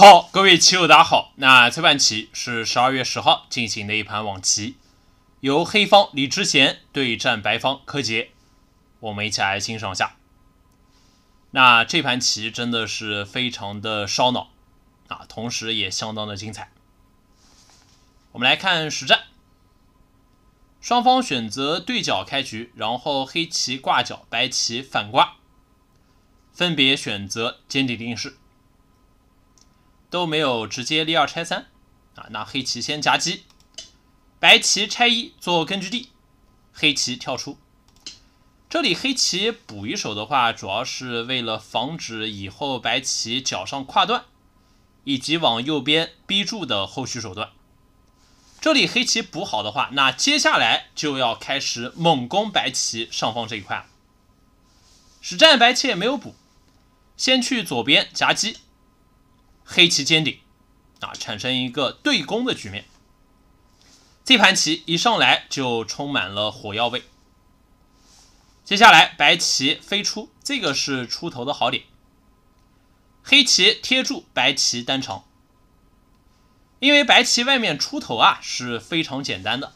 好，各位棋友，大家好。那这盘棋是十二月十号进行的一盘网棋，由黑方李世贤对战白方柯洁，我们一起来欣赏一下。那这盘棋真的是非常的烧脑啊，同时也相当的精彩。我们来看实战，双方选择对角开局，然后黑棋挂角，白棋反挂，分别选择尖顶定式。都没有直接立二拆三啊！那黑棋先夹击，白棋拆一做根据地，黑棋跳出。这里黑棋补一手的话，主要是为了防止以后白棋角上跨断，以及往右边逼住的后续手段。这里黑棋补好的话，那接下来就要开始猛攻白棋上方这一块了。实战白棋也没有补，先去左边夹击。黑棋尖顶，啊，产生一个对攻的局面。这盘棋一上来就充满了火药味。接下来白棋飞出，这个是出头的好点。黑棋贴住，白棋单长。因为白棋外面出头啊是非常简单的，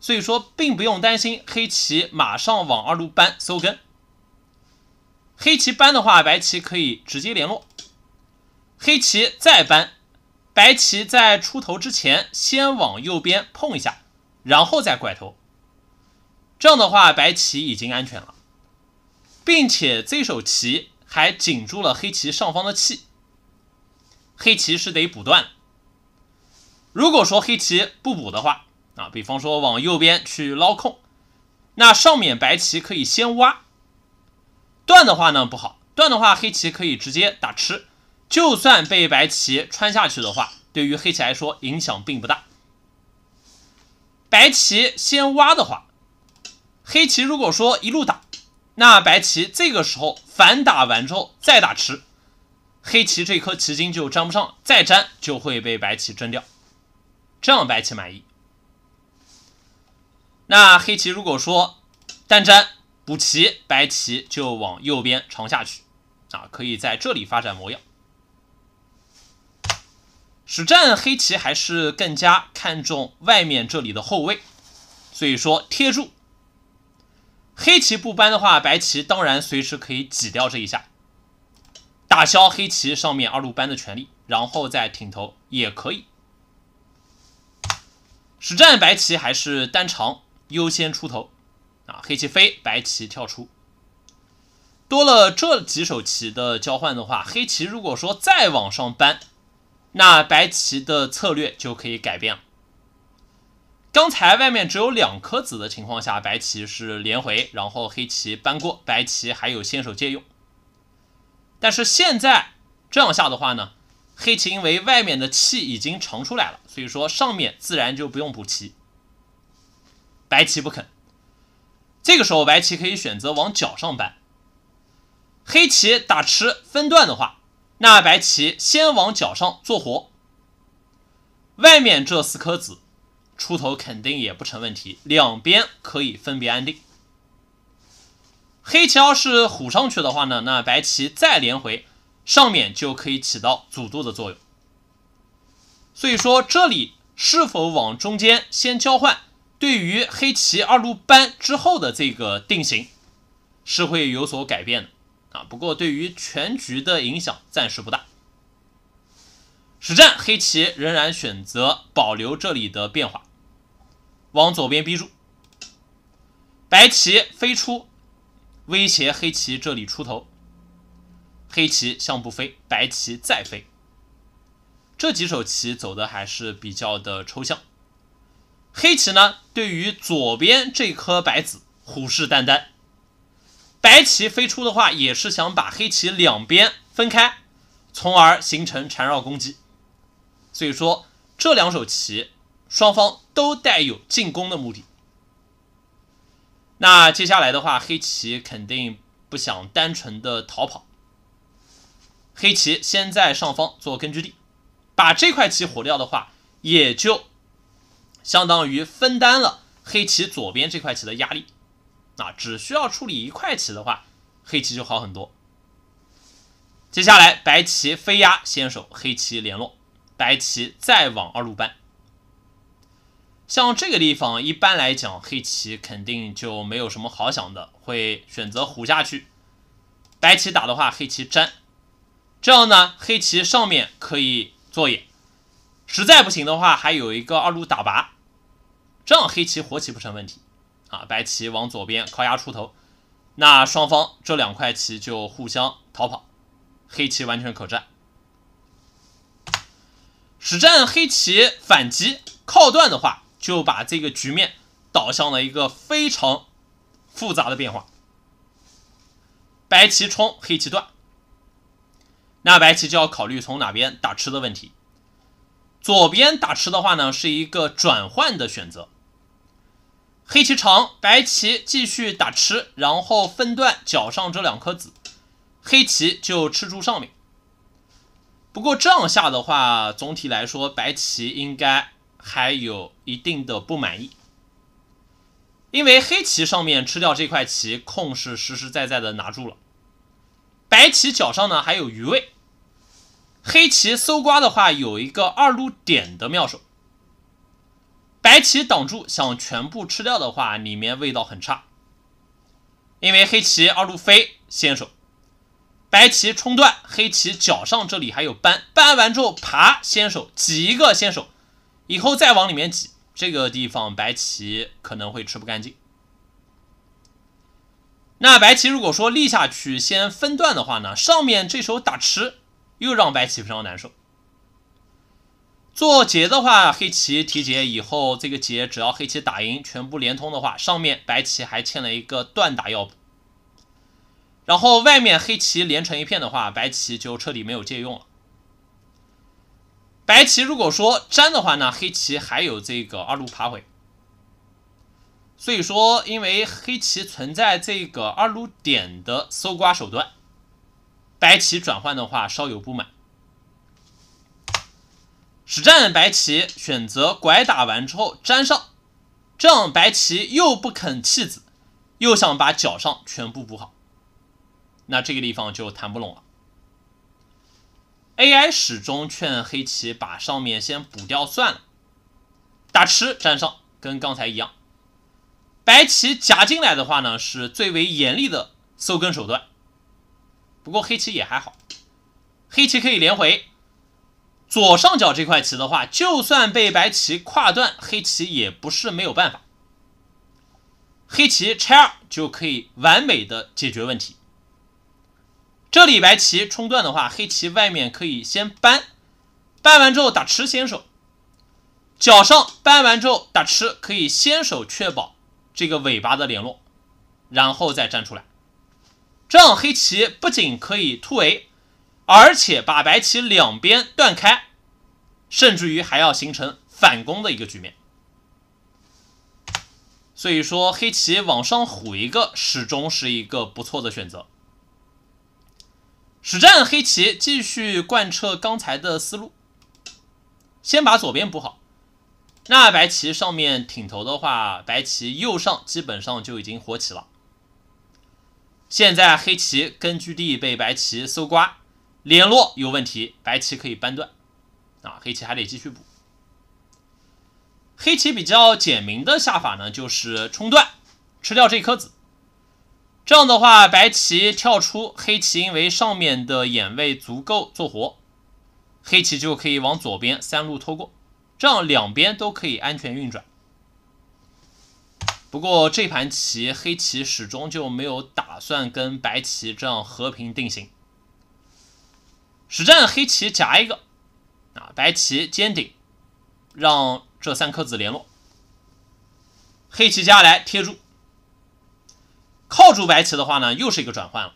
所以说并不用担心黑棋马上往二路搬搜根。黑棋搬的话，白棋可以直接联络。黑棋再搬，白棋在出头之前，先往右边碰一下，然后再拐头。这样的话，白棋已经安全了，并且这手棋还紧住了黑棋上方的气。黑棋是得补断。如果说黑棋不补的话，啊，比方说往右边去捞空，那上面白棋可以先挖。断的话呢不好，断的话黑棋可以直接打吃。就算被白棋穿下去的话，对于黑棋来说影响并不大。白棋先挖的话，黑棋如果说一路打，那白棋这个时候反打完之后再打吃，黑棋这颗棋筋就粘不上，再粘就会被白棋争掉，这样白棋满意。那黑棋如果说单粘补棋，白棋就往右边长下去，啊，可以在这里发展模样。实战黑棋还是更加看重外面这里的后卫，所以说贴住黑棋不搬的话，白棋当然随时可以挤掉这一下，打消黑棋上面二路搬的权利，然后再挺头也可以。实战白棋还是单长优先出头啊，黑棋飞，白棋跳出。多了这几手棋的交换的话，黑棋如果说再往上搬。那白棋的策略就可以改变了。刚才外面只有两颗子的情况下，白棋是连回，然后黑棋扳过，白棋还有先手借用。但是现在这样下的话呢，黑棋因为外面的气已经长出来了，所以说上面自然就不用补棋。白棋不肯，这个时候白棋可以选择往角上搬。黑棋打吃分段的话。那白棋先往角上做活，外面这四颗子出头肯定也不成问题，两边可以分别安定。黑棋要是虎上去的话呢，那白棋再连回上面就可以起到阻渡的作用。所以说，这里是否往中间先交换，对于黑棋二路搬之后的这个定型是会有所改变的。啊，不过对于全局的影响暂时不大。实战黑棋仍然选择保留这里的变化，往左边逼住。白棋飞出，威胁黑棋这里出头。黑棋向不飞，白棋再飞。这几手棋走的还是比较的抽象。黑棋呢，对于左边这颗白子虎视眈眈。白棋飞出的话，也是想把黑棋两边分开，从而形成缠绕攻击。所以说，这两手棋双方都带有进攻的目的。那接下来的话，黑棋肯定不想单纯的逃跑。黑棋先在上方做根据地，把这块棋活掉的话，也就相当于分担了黑棋左边这块棋的压力。啊，只需要处理一块棋的话，黑棋就好很多。接下来白棋飞压先手，黑棋联络，白棋再往二路搬。像这个地方，一般来讲，黑棋肯定就没有什么好想的，会选择虎下去。白棋打的话，黑棋粘，这样呢，黑棋上面可以做眼。实在不行的话，还有一个二路打拔，这样黑棋活棋不成问题。啊，白棋往左边靠压出头，那双方这两块棋就互相逃跑，黑棋完全可战。实战黑棋反击靠断的话，就把这个局面导向了一个非常复杂的变化。白棋冲，黑棋断，那白棋就要考虑从哪边打吃的问题。左边打吃的话呢，是一个转换的选择。黑棋长，白棋继续打吃，然后分段角上这两颗子，黑棋就吃住上面。不过这样下的话，总体来说白棋应该还有一定的不满意，因为黑棋上面吃掉这块棋控是实实在在的拿住了，白棋角上呢还有余位，黑棋搜刮的话，有一个二路点的妙手。白棋挡住，想全部吃掉的话，里面味道很差。因为黑棋二路飞先手，白棋冲断，黑棋角上这里还有搬，搬完之后爬先手，挤一个先手，以后再往里面挤，这个地方白棋可能会吃不干净。那白棋如果说立下去先分段的话呢，上面这手打吃又让白棋非常难受。做劫的话，黑棋提劫以后，这个劫只要黑棋打赢，全部连通的话，上面白棋还欠了一个断打要补，然后外面黑棋连成一片的话，白棋就彻底没有借用了。白棋如果说粘的话呢，黑棋还有这个二路爬回，所以说因为黑棋存在这个二路点的搜刮手段，白棋转换的话稍有不满。实战白棋选择拐打完之后粘上，这样白棋又不肯弃子，又想把角上全部补好，那这个地方就谈不拢了。AI 始终劝黑棋把上面先补掉算了，打吃粘上跟刚才一样。白棋夹进来的话呢，是最为严厉的收根手段，不过黑棋也还好，黑棋可以连回。左上角这块棋的话，就算被白棋跨断，黑棋也不是没有办法。黑棋拆二就可以完美的解决问题。这里白棋冲断的话，黑棋外面可以先搬，搬完之后打吃先手。脚上搬完之后打吃，可以先手确保这个尾巴的联络，然后再站出来，这样黑棋不仅可以突围。而且把白棋两边断开，甚至于还要形成反攻的一个局面。所以说，黑棋往上虎一个，始终是一个不错的选择。实战，黑棋继续贯彻刚才的思路，先把左边补好。那白棋上面挺头的话，白棋右上基本上就已经活棋了。现在黑棋根据地被白棋搜刮。联络有问题，白棋可以扳断，啊，黑棋还得继续补。黑棋比较简明的下法呢，就是冲断，吃掉这颗子。这样的话，白棋跳出，黑棋因为上面的眼位足够做活，黑棋就可以往左边三路拖过，这样两边都可以安全运转。不过这盘棋黑棋始终就没有打算跟白棋这样和平定型。实战黑棋夹一个，啊，白棋尖顶，让这三颗子联络。黑棋下来贴住，靠住白棋的话呢，又是一个转换了。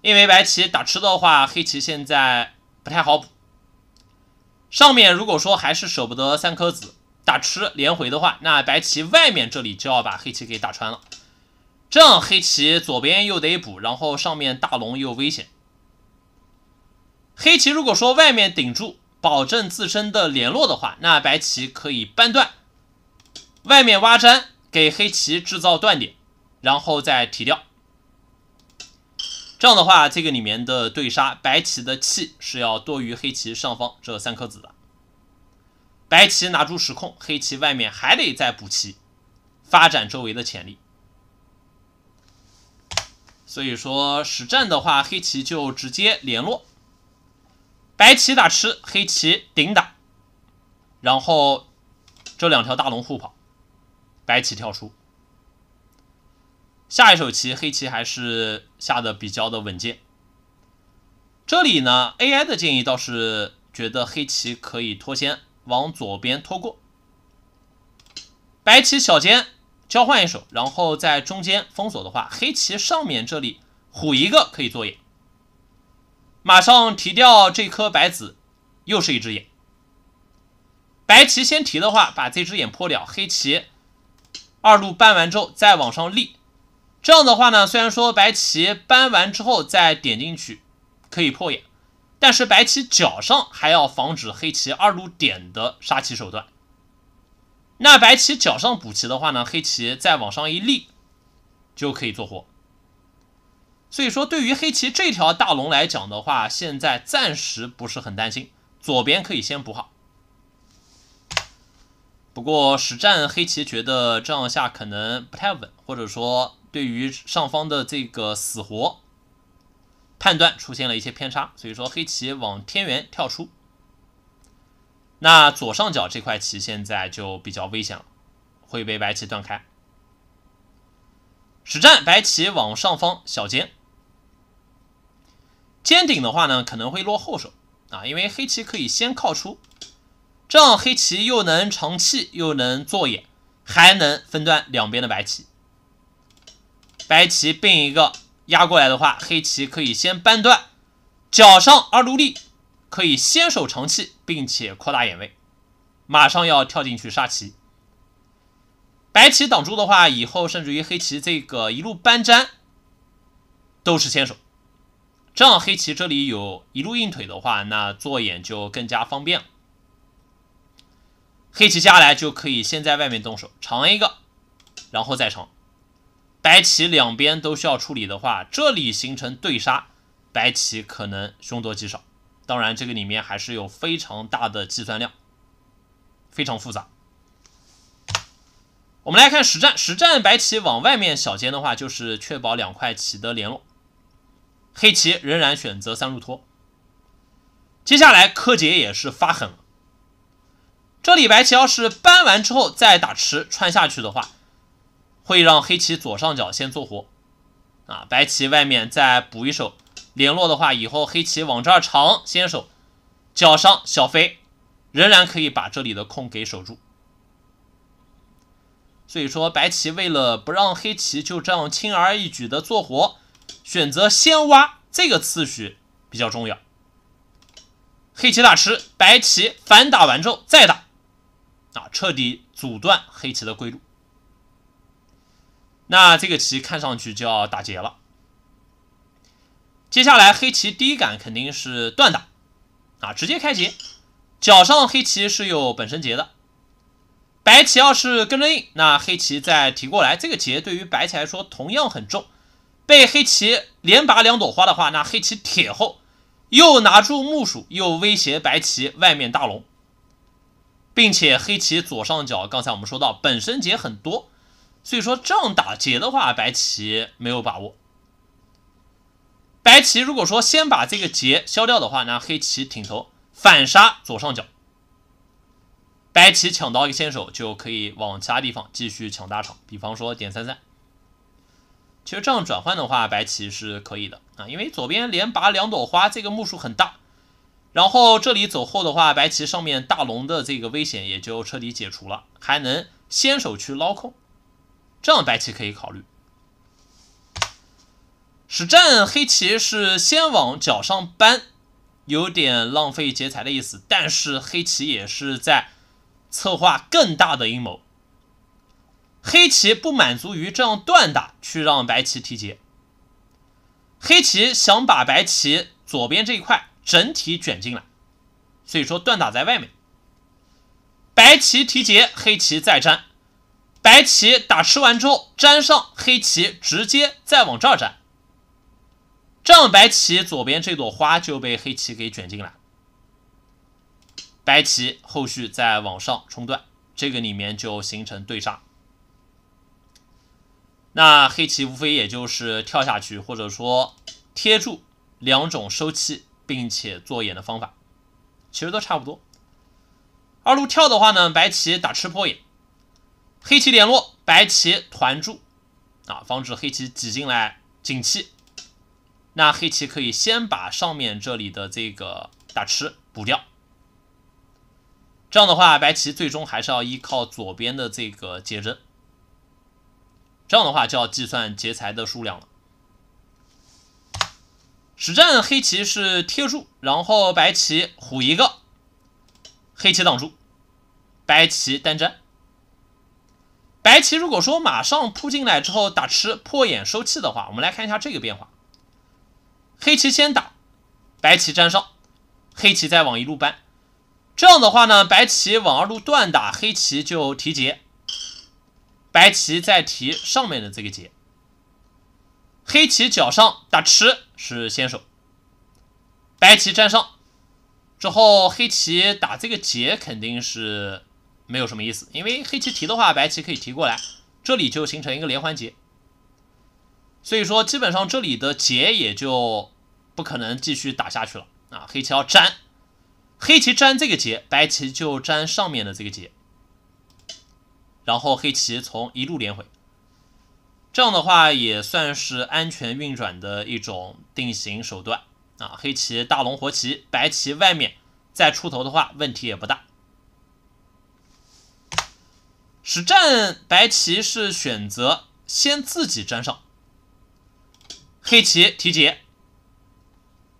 因为白棋打吃的话，黑棋现在不太好补。上面如果说还是舍不得三颗子打吃连回的话，那白棋外面这里就要把黑棋给打穿了。这样黑棋左边又得补，然后上面大龙又危险。黑棋如果说外面顶住，保证自身的联络的话，那白棋可以扳断，外面挖粘，给黑棋制造断点，然后再提掉。这样的话，这个里面的对杀，白棋的气是要多于黑棋上方这三颗子的。白棋拿住实控，黑棋外面还得再补棋，发展周围的潜力。所以说实战的话，黑棋就直接联络。白棋打吃，黑棋顶打，然后这两条大龙互跑，白棋跳出。下一手棋，黑棋还是下的比较的稳健。这里呢，AI 的建议倒是觉得黑棋可以脱先，往左边拖过。白棋小尖交换一手，然后在中间封锁的话，黑棋上面这里虎一个可以做眼。马上提掉这颗白子，又是一只眼。白棋先提的话，把这只眼破掉。黑棋二路搬完之后再往上立，这样的话呢，虽然说白棋搬完之后再点进去可以破眼，但是白棋角上还要防止黑棋二路点的杀棋手段。那白棋角上补棋的话呢，黑棋再往上一立就可以做活。所以说，对于黑棋这条大龙来讲的话，现在暂时不是很担心，左边可以先补好。不过实战黑棋觉得这样下可能不太稳，或者说对于上方的这个死活判断出现了一些偏差，所以说黑棋往天元跳出。那左上角这块棋现在就比较危险了，会被白棋断开。实战白棋往上方小尖。尖顶的话呢，可能会落后手啊，因为黑棋可以先靠出，这样黑棋又能长气，又能做眼，还能分断两边的白棋。白棋并一个压过来的话，黑棋可以先扳断，脚上二路力可以先手长气，并且扩大眼位，马上要跳进去杀棋。白棋挡住的话，以后甚至于黑棋这个一路扳粘都是先手。这样黑棋这里有一路硬腿的话，那做眼就更加方便了。黑棋下来就可以先在外面动手，长一个，然后再长。白棋两边都需要处理的话，这里形成对杀，白棋可能凶多吉少。当然，这个里面还是有非常大的计算量，非常复杂。我们来看实战，实战白棋往外面小尖的话，就是确保两块棋的联络。黑棋仍然选择三路拖，接下来柯洁也是发狠了。这里白棋要是搬完之后再打吃穿下去的话，会让黑棋左上角先做活啊！白棋外面再补一手联络的话，以后黑棋往这儿长先手，角上小飞仍然可以把这里的空给守住。所以说，白棋为了不让黑棋就这样轻而易举的做活。选择先挖这个次序比较重要。黑棋打吃，白棋反打完之后再打，啊，彻底阻断黑棋的归路。那这个棋看上去就要打劫了。接下来黑棋第一杆肯定是断打，啊，直接开劫。角上黑棋是有本身劫的，白棋要是跟着应，那黑棋再提过来，这个劫对于白棋来说同样很重。被黑棋连拔两朵花的话，那黑棋铁后又拿住木鼠，又威胁白棋外面大龙，并且黑棋左上角刚才我们说到本身劫很多，所以说这样打劫的话，白棋没有把握。白棋如果说先把这个劫消掉的话，那黑棋挺头反杀左上角，白棋抢到一个先手就可以往其他地方继续抢大场，比方说点三三。其实这样转换的话，白棋是可以的啊，因为左边连拔两朵花，这个目数很大。然后这里走后的话，白棋上面大龙的这个危险也就彻底解除了，还能先手去捞空，这样白棋可以考虑。实战黑棋是先往角上搬，有点浪费劫材的意思，但是黑棋也是在策划更大的阴谋。黑棋不满足于这样断打去让白棋提劫，黑棋想把白棋左边这一块整体卷进来，所以说断打在外面，白棋提劫，黑棋再粘，白棋打吃完之后粘上，黑棋直接再往这儿粘，这样白棋左边这朵花就被黑棋给卷进来，白棋后续再往上冲断，这个里面就形成对杀。那黑棋无非也就是跳下去，或者说贴住两种收气并且做眼的方法，其实都差不多。二路跳的话呢，白棋打吃破眼，黑棋联络，白棋团住，啊，防止黑棋挤进来紧气。那黑棋可以先把上面这里的这个打吃补掉，这样的话，白棋最终还是要依靠左边的这个接针。这样的话就要计算劫材的数量了。实战黑棋是贴住，然后白棋虎一个，黑棋挡住，白棋单粘。白棋如果说马上扑进来之后打吃破眼收气的话，我们来看一下这个变化。黑棋先打，白棋粘上，黑棋再往一路搬。这样的话呢，白棋往二路断打，黑棋就提劫。白棋再提上面的这个劫，黑棋角上打吃是先手，白棋占上之后，黑棋打这个劫肯定是没有什么意思，因为黑棋提的话，白棋可以提过来，这里就形成一个连环劫，所以说基本上这里的劫也就不可能继续打下去了啊，黑棋要粘，黑棋粘这个劫，白棋就粘上面的这个劫。然后黑棋从一路连回，这样的话也算是安全运转的一种定型手段啊。黑棋大龙活棋，白棋外面再出头的话，问题也不大。实战白棋是选择先自己粘上，黑棋提劫，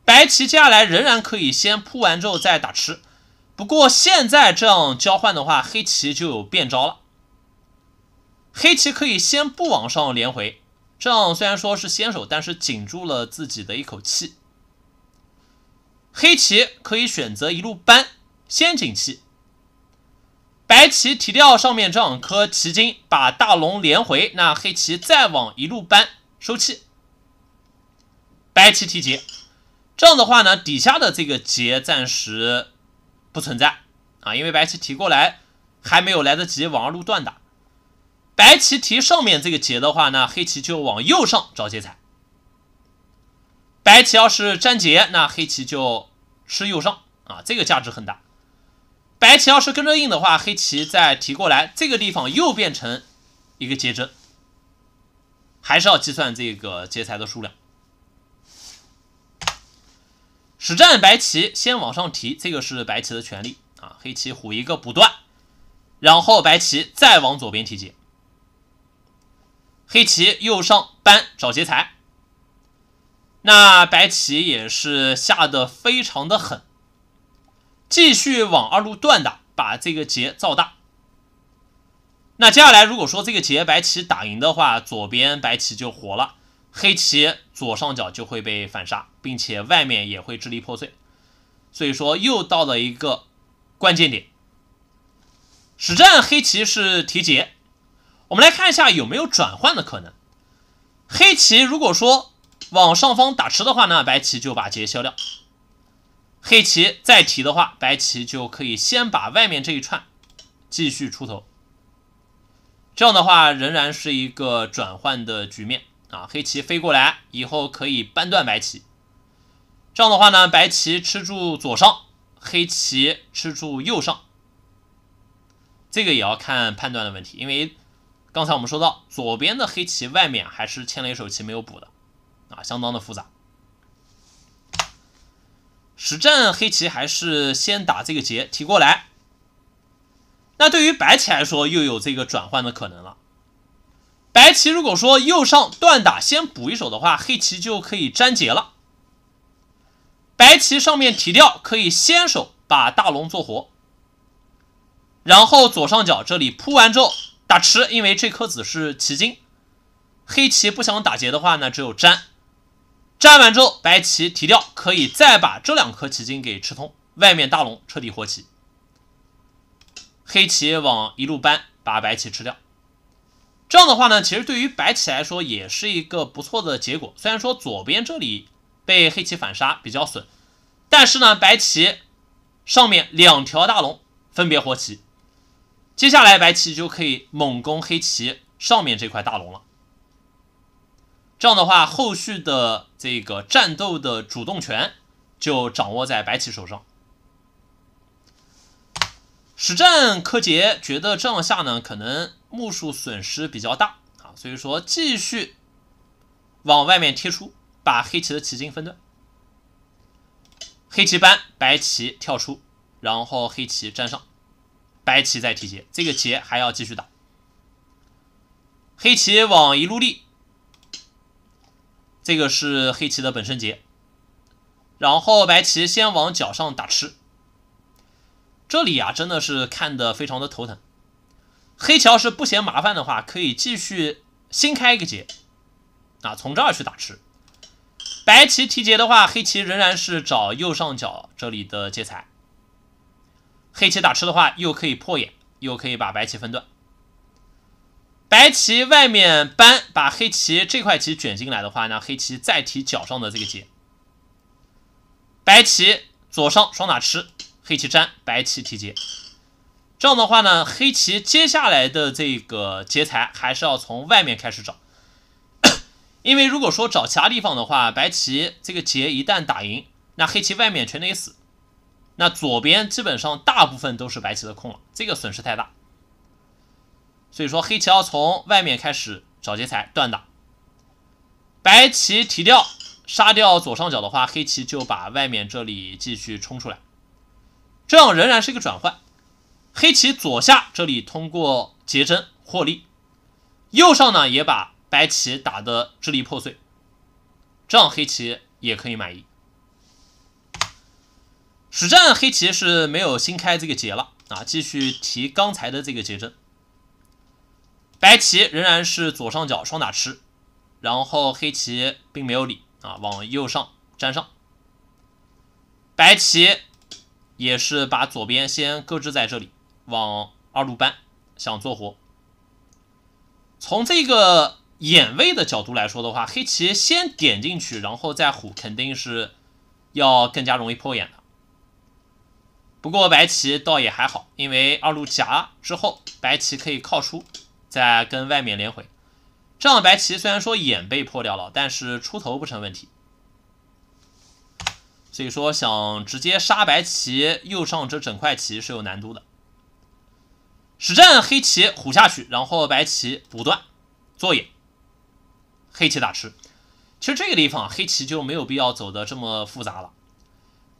白棋接下来仍然可以先铺完之后再打吃。不过现在这样交换的话，黑棋就有变招了。黑棋可以先不往上连回，这样虽然说是先手，但是紧住了自己的一口气。黑棋可以选择一路搬，先紧气。白棋提掉上面这两颗棋筋，把大龙连回，那黑棋再往一路搬，收气。白棋提劫，这样的话呢，底下的这个劫暂时不存在啊，因为白棋提过来还没有来得及往二路断打。白棋提上面这个劫的话，那黑棋就往右上找劫财。白棋要是粘劫，那黑棋就吃右上啊，这个价值很大。白棋要是跟着应的话，黑棋再提过来，这个地方又变成一个劫争，还是要计算这个劫材的数量。实战白棋先往上提，这个是白棋的权利啊。黑棋虎一个补断，然后白棋再往左边提劫。黑棋右上搬找劫财。那白棋也是下的非常的狠，继续往二路断打，把这个劫造大。那接下来如果说这个劫白棋打赢的话，左边白棋就活了，黑棋左上角就会被反杀，并且外面也会支离破碎，所以说又到了一个关键点。实战黑棋是提劫。我们来看一下有没有转换的可能。黑棋如果说往上方打吃的话呢，白棋就把劫消掉。黑棋再提的话，白棋就可以先把外面这一串继续出头。这样的话仍然是一个转换的局面啊。黑棋飞过来以后可以扳断白棋。这样的话呢，白棋吃住左上，黑棋吃住右上。这个也要看判断的问题，因为。刚才我们说到，左边的黑棋外面还是欠了一手棋没有补的，啊，相当的复杂。实战黑棋还是先打这个劫提过来，那对于白棋来说又有这个转换的可能了。白棋如果说右上断打先补一手的话，黑棋就可以粘劫了。白棋上面提掉，可以先手把大龙做活，然后左上角这里铺完之后。打吃，因为这颗子是棋筋，黑棋不想打劫的话呢，只有粘，粘完之后白棋提掉，可以再把这两颗棋筋给吃通，外面大龙彻底活棋。黑棋往一路搬，把白棋吃掉。这样的话呢，其实对于白棋来说也是一个不错的结果，虽然说左边这里被黑棋反杀比较损，但是呢，白棋上面两条大龙分别活棋，接下来白棋就可以猛攻黑棋上面这块大龙了。这样的话，后续的这个战斗的主动权就掌握在白棋手上。实战柯洁觉得这样下呢，可能目数损失比较大啊，所以说继续往外面贴出，把黑棋的棋筋分断。黑棋搬，白棋跳出，然后黑棋粘上。白棋再提劫，这个劫还要继续打。黑棋往一路立，这个是黑棋的本身劫。然后白棋先往角上打吃。这里啊，真的是看得非常的头疼。黑桥是不嫌麻烦的话，可以继续新开一个劫，啊，从这儿去打吃。白棋提劫的话，黑棋仍然是找右上角这里的劫材。黑棋打吃的话，又可以破眼，又可以把白棋分段。白棋外面搬，把黑棋这块棋卷进来的话呢，黑棋再提角上的这个劫。白棋左上双打吃，黑棋粘，白棋提劫。这样的话呢，黑棋接下来的这个劫材还是要从外面开始找，因为如果说找其他地方的话，白棋这个劫一旦打赢，那黑棋外面全得死。那左边基本上大部分都是白棋的空了，这个损失太大，所以说黑棋要从外面开始找劫材断打，白棋提掉杀掉左上角的话，黑棋就把外面这里继续冲出来，这样仍然是一个转换，黑棋左下这里通过劫争获利，右上呢也把白棋打得支离破碎，这样黑棋也可以满意。实战黑棋是没有新开这个劫了啊，继续提刚才的这个劫阵。白棋仍然是左上角双打吃，然后黑棋并没有理啊，往右上粘上。白棋也是把左边先搁置在这里，往二路搬，想做活。从这个眼位的角度来说的话，黑棋先点进去，然后再虎，肯定是要更加容易破眼的。不过白棋倒也还好，因为二路夹之后，白棋可以靠出，再跟外面连回。这样的白棋虽然说眼被破掉了，但是出头不成问题。所以说想直接杀白棋右上这整块棋是有难度的。实战黑棋虎下去，然后白棋补断，做眼，黑棋打吃。其实这个地方黑棋就没有必要走的这么复杂了。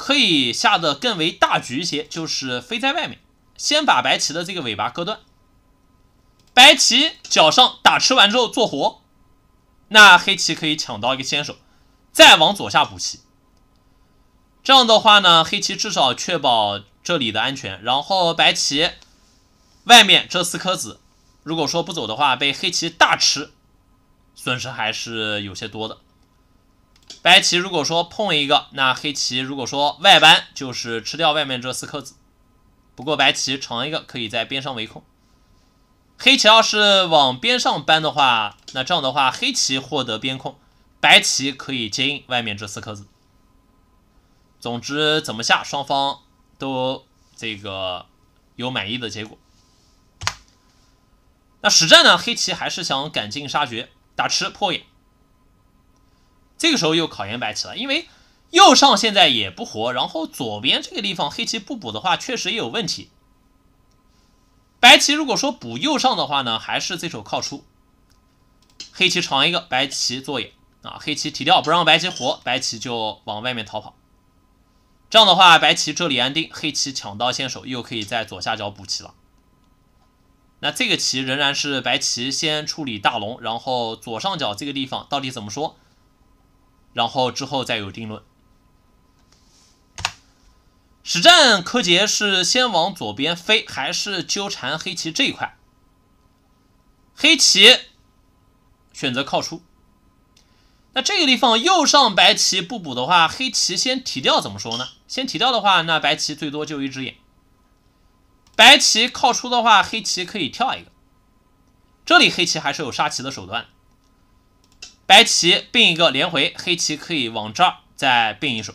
可以下的更为大局一些，就是飞在外面，先把白棋的这个尾巴割断，白棋脚上打吃完之后做活，那黑棋可以抢到一个先手，再往左下补棋。这样的话呢，黑棋至少确保这里的安全，然后白棋外面这四颗子，如果说不走的话，被黑棋大吃，损失还是有些多的。白棋如果说碰一个，那黑棋如果说外搬，就是吃掉外面这四颗子。不过白棋长一个，可以在边上围控。黑棋要是往边上搬的话，那这样的话黑棋获得边控，白棋可以接应外面这四颗子。总之怎么下，双方都这个有满意的结果。那实战呢，黑棋还是想赶尽杀绝，打吃破眼。这个时候又考验白棋了，因为右上现在也不活，然后左边这个地方黑棋不补的话，确实也有问题。白棋如果说补右上的话呢，还是这手靠出，黑棋长一个，白棋作眼啊，黑棋提掉不让白棋活，白棋就往外面逃跑。这样的话，白棋这里安定，黑棋抢到先手，又可以在左下角补棋了。那这个棋仍然是白棋先处理大龙，然后左上角这个地方到底怎么说？然后之后再有定论。实战柯洁是先往左边飞，还是纠缠黑棋这一块？黑棋选择靠出。那这个地方右上白棋不补的话，黑棋先提掉怎么说呢？先提掉的话，那白棋最多就一只眼。白棋靠出的话，黑棋可以跳一个。这里黑棋还是有杀棋的手段。白棋并一个连回，黑棋可以往这儿再并一手，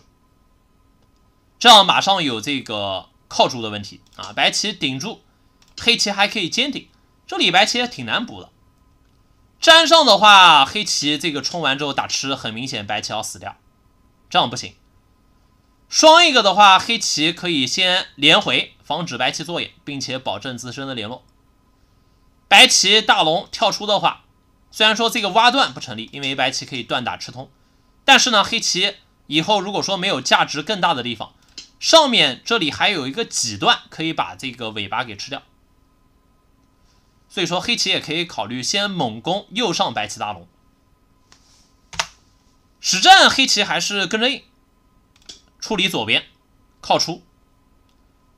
这样马上有这个靠住的问题啊。白棋顶住，黑棋还可以坚顶。这里白棋也挺难补的。粘上的话，黑棋这个冲完之后打吃，很明显白棋要死掉，这样不行。双一个的话，黑棋可以先连回，防止白棋做眼，并且保证自身的联络。白棋大龙跳出的话。虽然说这个挖断不成立，因为白棋可以断打吃通，但是呢，黑棋以后如果说没有价值更大的地方，上面这里还有一个几段可以把这个尾巴给吃掉。所以说黑棋也可以考虑先猛攻右上白棋大龙。实战黑棋还是跟着应，处理左边靠出，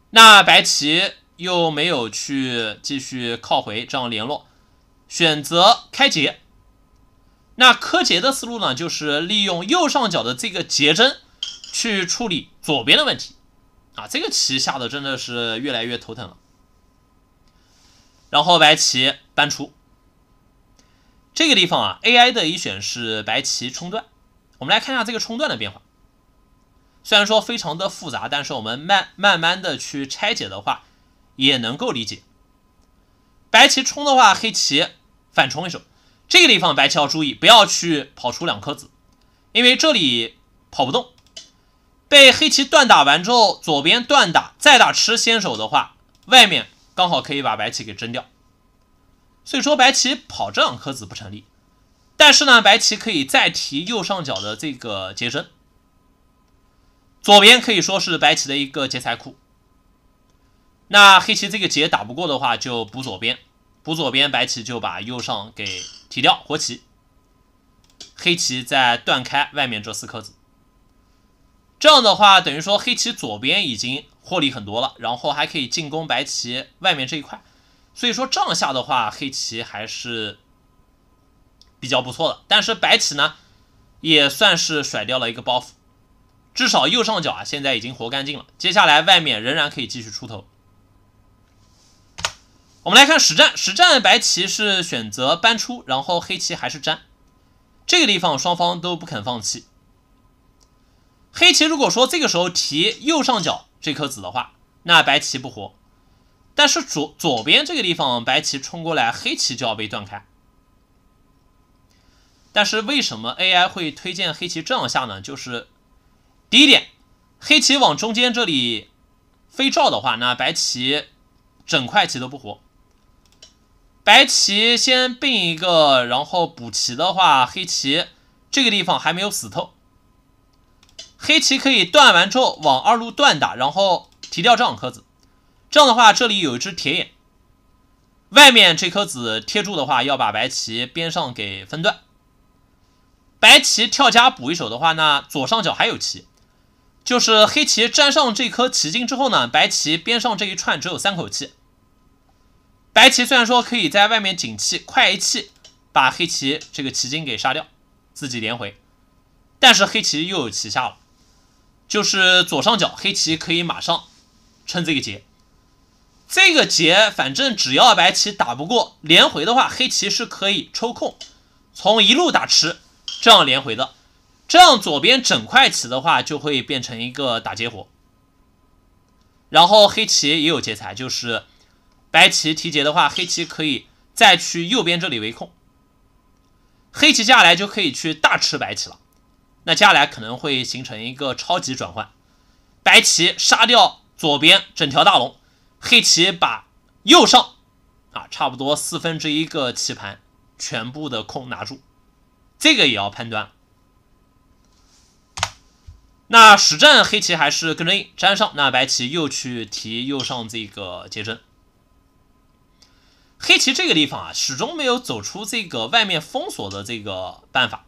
那白棋又没有去继续靠回这样联络。选择开劫，那柯洁的思路呢，就是利用右上角的这个劫针去处理左边的问题，啊，这个棋下的真的是越来越头疼了。然后白棋搬出这个地方啊，AI 的一选是白棋冲断，我们来看一下这个冲断的变化，虽然说非常的复杂，但是我们慢慢慢的去拆解的话，也能够理解。白棋冲的话，黑棋。反冲一手，这个地方白棋要注意，不要去跑出两颗子，因为这里跑不动。被黑棋断打完之后，左边断打再打吃先手的话，外面刚好可以把白棋给争掉。所以说白棋跑这两颗子不成立。但是呢，白棋可以再提右上角的这个劫身。左边可以说是白棋的一个劫财库。那黑棋这个劫打不过的话，就补左边。补左边白棋就把右上给提掉，活棋。黑棋再断开外面这四颗子，这样的话等于说黑棋左边已经获利很多了，然后还可以进攻白棋外面这一块。所以说这样下的话，黑棋还是比较不错的。但是白棋呢，也算是甩掉了一个包袱，至少右上角啊现在已经活干净了，接下来外面仍然可以继续出头。我们来看实战，实战白棋是选择搬出，然后黑棋还是粘。这个地方双方都不肯放弃。黑棋如果说这个时候提右上角这颗子的话，那白棋不活。但是左左边这个地方白棋冲过来，黑棋就要被断开。但是为什么 AI 会推荐黑棋这样下呢？就是第一点，黑棋往中间这里飞照的话，那白棋整块棋都不活。白棋先并一个，然后补棋的话，黑棋这个地方还没有死透。黑棋可以断完之后往二路断打，然后提掉这两颗子。这样的话，这里有一只铁眼，外面这颗子贴住的话，要把白棋边上给分断。白棋跳家补一手的话，那左上角还有棋，就是黑棋粘上这颗棋筋之后呢，白棋边上这一串只有三口气。白棋虽然说可以在外面紧气快一气把黑棋这个棋筋给杀掉，自己连回，但是黑棋又有棋下了，就是左上角黑棋可以马上撑这个劫，这个劫反正只要白棋打不过连回的话，黑棋是可以抽空从一路打吃这样连回的，这样左边整块棋的话就会变成一个打劫活，然后黑棋也有劫材，就是。白棋提劫的话，黑棋可以再去右边这里围控，黑棋接下来就可以去大吃白棋了。那接下来可能会形成一个超级转换，白棋杀掉左边整条大龙，黑棋把右上啊差不多四分之一个棋盘全部的空拿住，这个也要判断。那实战黑棋还是跟着粘上，那白棋又去提右上这个接针。黑棋这个地方啊，始终没有走出这个外面封锁的这个办法。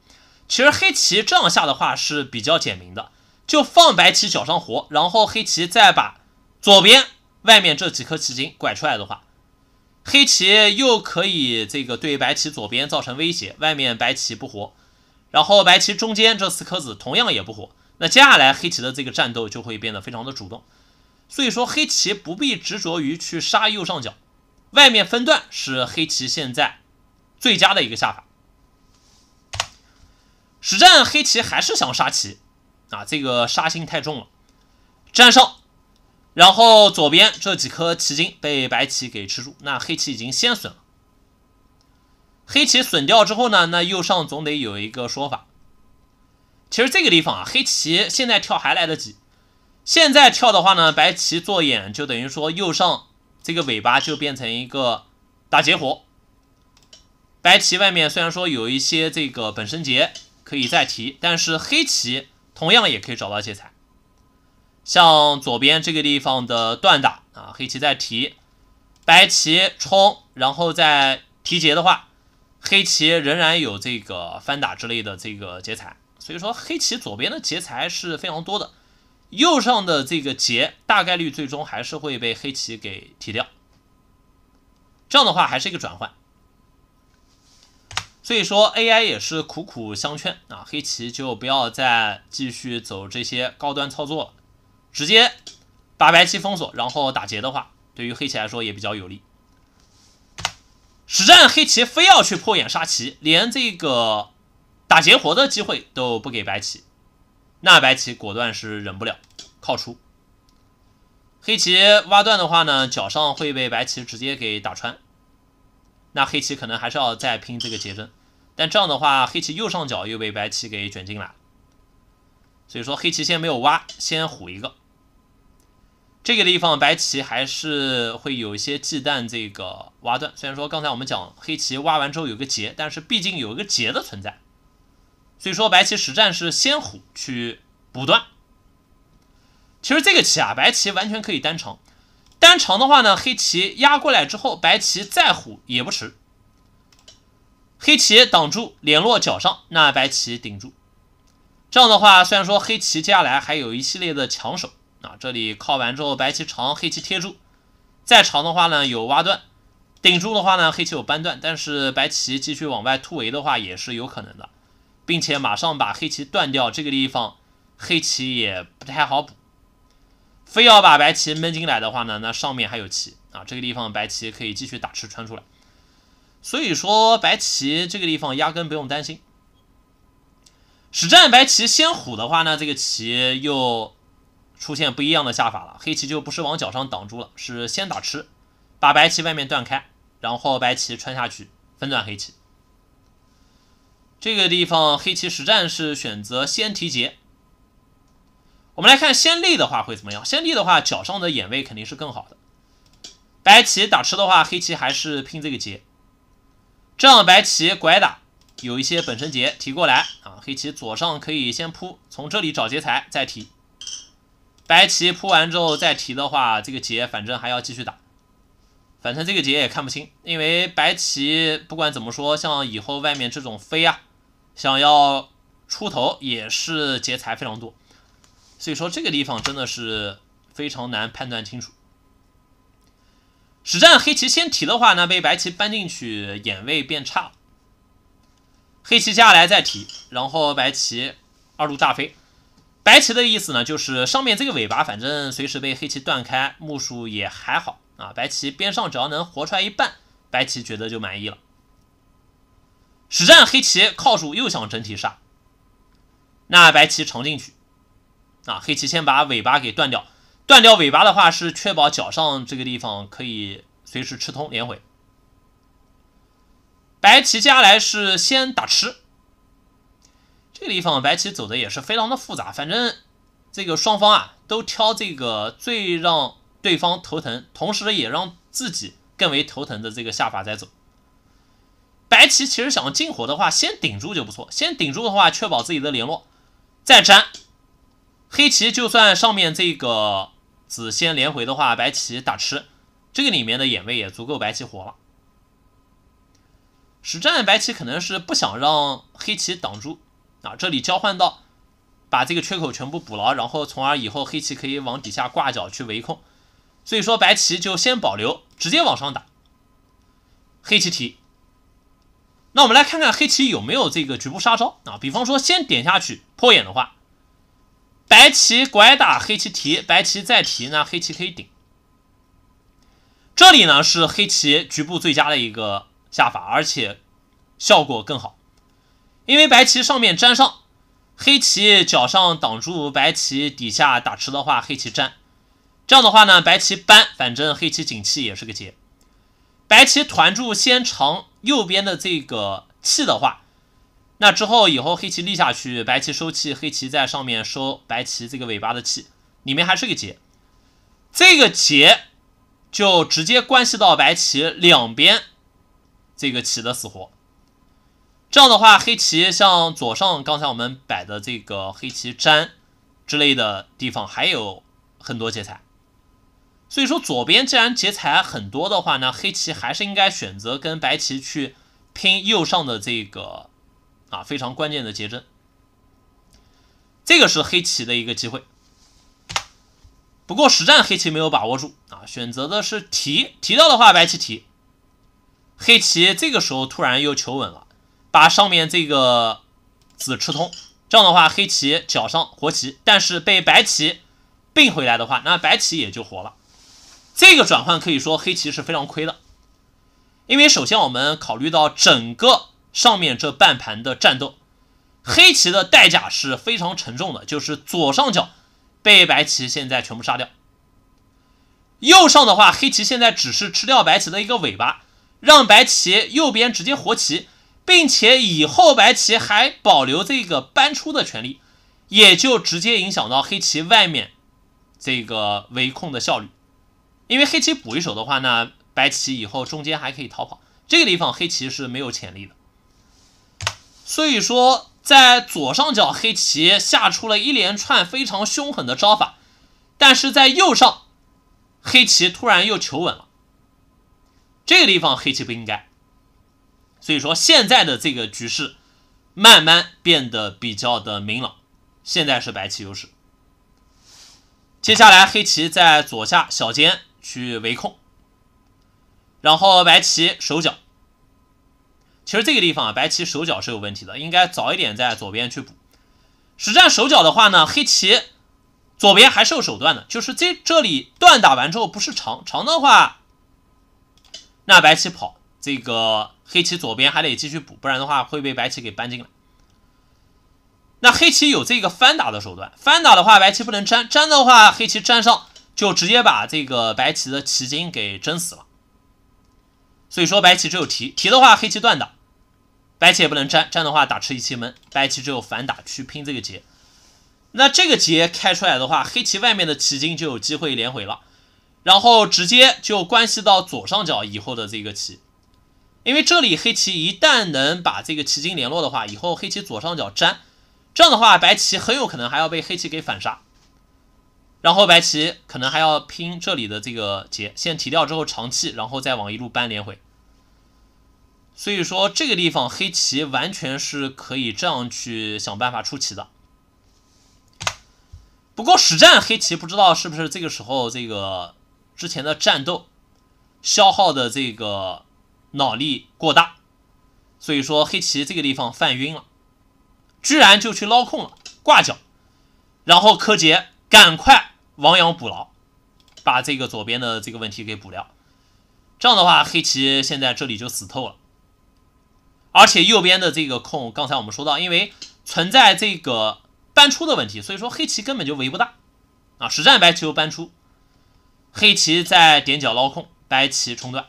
其实黑棋这样下的话是比较简明的，就放白棋角上活，然后黑棋再把左边外面这几颗棋筋拐出来的话，黑棋又可以这个对白棋左边造成威胁，外面白棋不活，然后白棋中间这四颗子同样也不活，那接下来黑棋的这个战斗就会变得非常的主动。所以说黑棋不必执着于去杀右上角。外面分段是黑棋现在最佳的一个下法。实战黑棋还是想杀棋啊，这个杀心太重了，占上，然后左边这几颗棋筋被白棋给吃住，那黑棋已经先损了。黑棋损掉之后呢，那右上总得有一个说法。其实这个地方啊，黑棋现在跳还来得及，现在跳的话呢，白棋做眼就等于说右上。这个尾巴就变成一个打劫活，白棋外面虽然说有一些这个本身劫可以再提，但是黑棋同样也可以找到劫材，像左边这个地方的断打啊，黑棋再提，白棋冲，然后再提劫的话，黑棋仍然有这个翻打之类的这个劫材，所以说黑棋左边的劫材是非常多的。右上的这个劫大概率最终还是会被黑棋给提掉，这样的话还是一个转换。所以说 AI 也是苦苦相劝啊，黑棋就不要再继续走这些高端操作，了，直接把白棋封锁，然后打劫的话，对于黑棋来说也比较有利。实战黑棋非要去破眼杀棋，连这个打劫活的机会都不给白棋。那白棋果断是忍不了，靠出。黑棋挖断的话呢，脚上会被白棋直接给打穿，那黑棋可能还是要再拼这个劫针，但这样的话，黑棋右上角又被白棋给卷进来，所以说黑棋先没有挖，先虎一个。这个地方白棋还是会有一些忌惮这个挖断。虽然说刚才我们讲黑棋挖完之后有个劫，但是毕竟有一个劫的存在。所以说，白棋实战是先虎去补断。其实这个棋啊，白棋完全可以单长。单长的话呢，黑棋压过来之后，白棋再虎也不迟。黑棋挡住联络脚上，那白棋顶住。这样的话，虽然说黑棋接下来还有一系列的抢手啊，这里靠完之后，白棋长，黑棋贴住。再长的话呢，有挖断；顶住的话呢，黑棋有扳断。但是白棋继续往外突围的话，也是有可能的。并且马上把黑棋断掉，这个地方黑棋也不太好补，非要把白棋闷进来的话呢，那上面还有棋啊，这个地方白棋可以继续打吃穿出来，所以说白棋这个地方压根不用担心。实战白棋先虎的话呢，这个棋又出现不一样的下法了，黑棋就不是往角上挡住了，是先打吃，把白棋外面断开，然后白棋穿下去分断黑棋。这个地方黑棋实战是选择先提劫。我们来看先立的话会怎么样？先立的话，脚上的眼位肯定是更好的。白棋打吃的话，黑棋还是拼这个劫。这样白棋拐打有一些本身劫提过来啊，黑棋左上可以先扑，从这里找劫材再提。白棋扑完之后再提的话，这个劫反正还要继续打，反正这个劫也看不清，因为白棋不管怎么说，像以后外面这种飞啊。想要出头也是劫财非常多，所以说这个地方真的是非常难判断清楚。实战黑棋先提的话呢，被白棋搬进去眼位变差黑棋接下来再提，然后白棋二路炸飞。白棋的意思呢，就是上面这个尾巴反正随时被黑棋断开，目数也还好啊。白棋边上只要能活出来一半，白棋觉得就满意了。实战黑棋靠住，又想整体杀，那白棋长进去啊！黑棋先把尾巴给断掉，断掉尾巴的话是确保脚上这个地方可以随时吃通连回。白棋接下来是先打吃，这个地方白棋走的也是非常的复杂，反正这个双方啊都挑这个最让对方头疼，同时也让自己更为头疼的这个下法在走。白棋其实想进活的话，先顶住就不错。先顶住的话，确保自己的联络，再粘。黑棋就算上面这个子先连回的话，白棋打吃，这个里面的眼位也足够白棋活了。实战白棋可能是不想让黑棋挡住啊，这里交换到，把这个缺口全部补牢，然后从而以后黑棋可以往底下挂角去围控，所以说白棋就先保留，直接往上打。黑棋提。那我们来看看黑棋有没有这个局部杀招啊？比方说先点下去破眼的话，白棋拐打黑棋提，白棋再提，那黑棋可以顶。这里呢是黑棋局部最佳的一个下法，而且效果更好。因为白棋上面粘上，黑棋脚上挡住白棋底下打吃的话，黑棋粘。这样的话呢，白棋搬，反正黑棋紧气也是个劫。白棋团住先长。右边的这个气的话，那之后以后黑棋立下去，白棋收气，黑棋在上面收白棋这个尾巴的气，里面还是个劫，这个劫就直接关系到白棋两边这个棋的死活。这样的话，黑棋像左上刚才我们摆的这个黑棋粘之类的地方还有很多劫财。所以说，左边既然劫材很多的话呢，黑棋还是应该选择跟白棋去拼右上的这个啊非常关键的劫争，这个是黑棋的一个机会。不过实战黑棋没有把握住啊，选择的是提，提到的话白棋提，黑棋这个时候突然又求稳了，把上面这个子吃通，这样的话黑棋角上活棋，但是被白棋并回来的话，那白棋也就活了。这个转换可以说黑棋是非常亏的，因为首先我们考虑到整个上面这半盘的战斗，黑棋的代价是非常沉重的。就是左上角被白棋现在全部杀掉，右上的话黑棋现在只是吃掉白棋的一个尾巴，让白棋右边直接活棋，并且以后白棋还保留这个搬出的权利，也就直接影响到黑棋外面这个围控的效率。因为黑棋补一手的话呢，白棋以后中间还可以逃跑，这个地方黑棋是没有潜力的。所以说，在左上角黑棋下出了一连串非常凶狠的招法，但是在右上，黑棋突然又求稳了，这个地方黑棋不应该。所以说，现在的这个局势慢慢变得比较的明朗，现在是白棋优势。接下来，黑棋在左下小尖。去围控，然后白棋手脚，其实这个地方啊，白棋手脚是有问题的，应该早一点在左边去补。实战手脚的话呢，黑棋左边还是有手段的，就是这这里断打完之后不是长长的话，那白棋跑这个，黑棋左边还得继续补，不然的话会被白棋给搬进来。那黑棋有这个翻打的手段，翻打的话白棋不能粘，粘的话黑棋粘上。就直接把这个白棋的棋筋给蒸死了，所以说白棋只有提提的话，黑棋断的，白棋也不能粘，粘的话打吃一气闷，白棋只有反打去拼这个劫。那这个劫开出来的话，黑棋外面的棋筋就有机会连回了，然后直接就关系到左上角以后的这个棋，因为这里黑棋一旦能把这个棋筋联络的话，以后黑棋左上角粘，这样的话白棋很有可能还要被黑棋给反杀。然后白棋可能还要拼这里的这个劫，先提掉之后长气，然后再往一路搬连回。所以说这个地方黑棋完全是可以这样去想办法出棋的。不过实战黑棋不知道是不是这个时候这个之前的战斗消耗的这个脑力过大，所以说黑棋这个地方犯晕了，居然就去捞空了挂角，然后柯洁赶快。亡羊补牢，把这个左边的这个问题给补掉。这样的话，黑棋现在这里就死透了。而且右边的这个空，刚才我们说到，因为存在这个搬出的问题，所以说黑棋根本就围不大啊。实战白棋又搬出，黑棋在点角捞空，白棋冲断。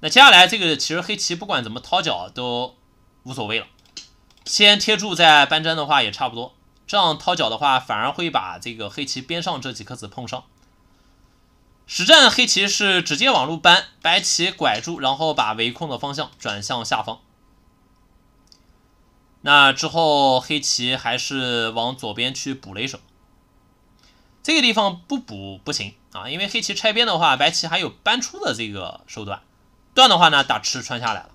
那接下来这个其实黑棋不管怎么掏角都无所谓了，先贴住再搬粘的话也差不多。这样掏脚的话，反而会把这个黑棋边上这几颗子碰伤。实战黑棋是直接往路搬，白棋拐住，然后把围控的方向转向下方。那之后黑棋还是往左边去补了一手，这个地方不补不行啊，因为黑棋拆边的话，白棋还有搬出的这个手段。断的话呢，打吃穿下来了，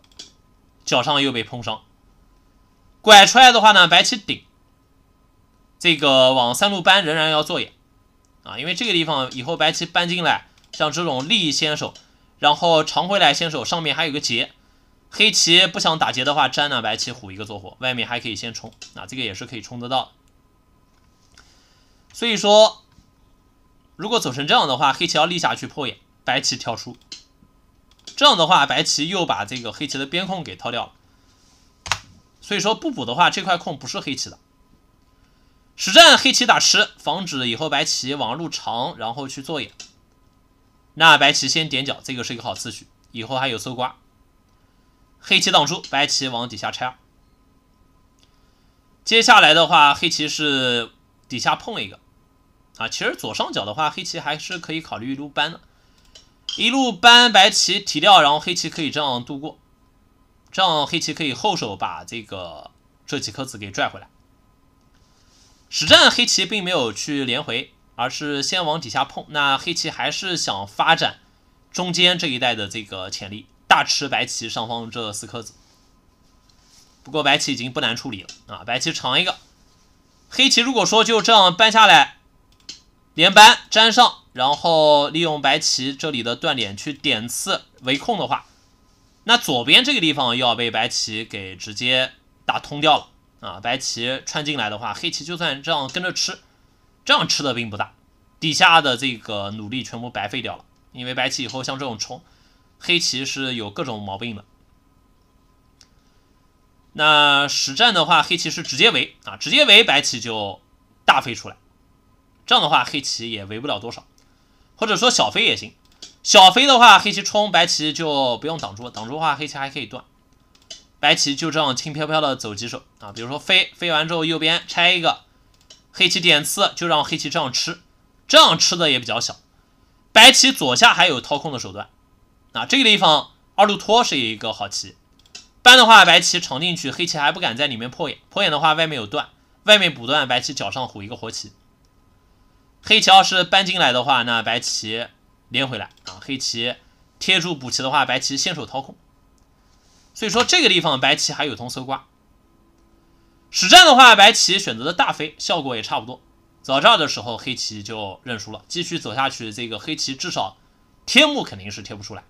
脚上又被碰伤，拐出来的话呢，白棋顶。这个往三路搬仍然要做眼啊，因为这个地方以后白棋搬进来，像这种立先手，然后长回来先手，上面还有个劫，黑棋不想打劫的话，粘了白棋虎一个做活，外面还可以先冲啊，这个也是可以冲得到。所以说，如果走成这样的话，黑棋要立下去破眼，白棋跳出，这样的话白棋又把这个黑棋的边空给掏掉了。所以说不补的话，这块空不是黑棋的。实战黑棋打吃，防止以后白棋往路长，然后去做眼。那白棋先点角，这个是一个好次序。以后还有搜刮。黑棋挡住，白棋往底下拆。接下来的话，黑棋是底下碰一个。啊，其实左上角的话，黑棋还是可以考虑一路搬的。一路搬白棋提掉，然后黑棋可以这样度过，这样黑棋可以后手把这个这几颗子给拽回来。实战黑棋并没有去连回，而是先往底下碰。那黑棋还是想发展中间这一带的这个潜力，大吃白棋上方这四颗子。不过白棋已经不难处理了啊，白棋长一个。黑棋如果说就这样扳下来，连扳粘上，然后利用白棋这里的断点去点刺围控的话，那左边这个地方又要被白棋给直接打通掉了。啊，白棋穿进来的话，黑棋就算这样跟着吃，这样吃的并不大，底下的这个努力全部白费掉了。因为白棋以后像这种冲，黑棋是有各种毛病的。那实战的话，黑棋是直接围啊，直接围白棋就大飞出来，这样的话黑棋也围不了多少，或者说小飞也行。小飞的话，黑棋冲白棋就不用挡住了，挡住的话黑棋还可以断。白棋就这样轻飘飘的走几手啊，比如说飞飞完之后右边拆一个，黑棋点刺就让黑棋这样吃，这样吃的也比较小。白棋左下还有掏空的手段啊，这个地方二路拖是一个好棋。搬的话白棋长进去，黑棋还不敢在里面破眼，破眼的话外面有断，外面补断白棋脚上虎一个活棋。黑棋要是搬进来的话，那白棋连回来啊，黑棋贴住补棋的话，白棋先手掏空。所以说这个地方白棋还有通搜刮，实战的话，白棋选择的大飞效果也差不多。走这儿的时候黑棋就认输了，继续走下去，这个黑棋至少贴目肯定是贴不出来。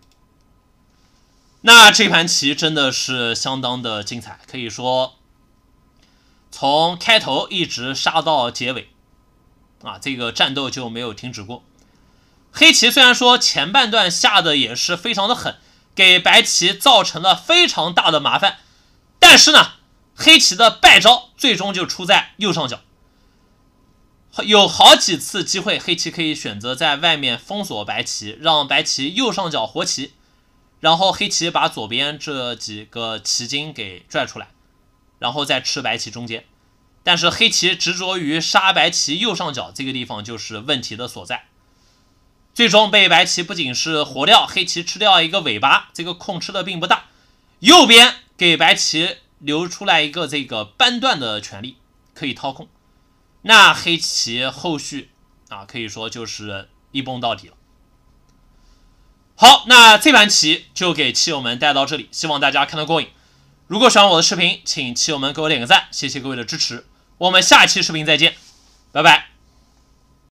那这盘棋真的是相当的精彩，可以说从开头一直杀到结尾，啊，这个战斗就没有停止过。黑棋虽然说前半段下的也是非常的狠。给白棋造成了非常大的麻烦，但是呢，黑棋的败招最终就出在右上角。有好几次机会，黑棋可以选择在外面封锁白棋，让白棋右上角活棋，然后黑棋把左边这几个棋筋给拽出来，然后再吃白棋中间。但是黑棋执着于杀白棋右上角这个地方，就是问题的所在。最终被白棋不仅是活掉，黑棋吃掉一个尾巴，这个空吃的并不大。右边给白棋留出来一个这个扳断的权利，可以掏空。那黑棋后续啊，可以说就是一崩到底了。好，那这盘棋就给棋友们带到这里，希望大家看得过瘾。如果喜欢我的视频，请棋友们给我点个赞，谢谢各位的支持。我们下期视频再见，拜拜。